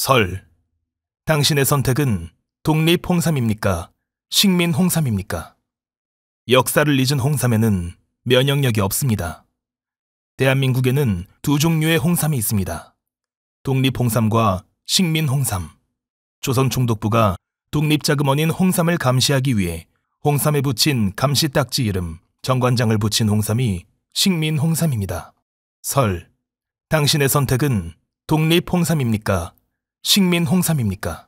설. 당신의 선택은 독립 홍삼입니까? 식민 홍삼입니까? 역사를 잊은 홍삼에는 면역력이 없습니다. 대한민국에는 두 종류의 홍삼이 있습니다. 독립 홍삼과 식민 홍삼. 조선 총독부가 독립자금원인 홍삼을 감시하기 위해 홍삼에 붙인 감시 딱지 이름 정관장을 붙인 홍삼이 식민 홍삼입니다. 설. 당신의 선택은 독립 홍삼입니까? 식민 홍삼입니까?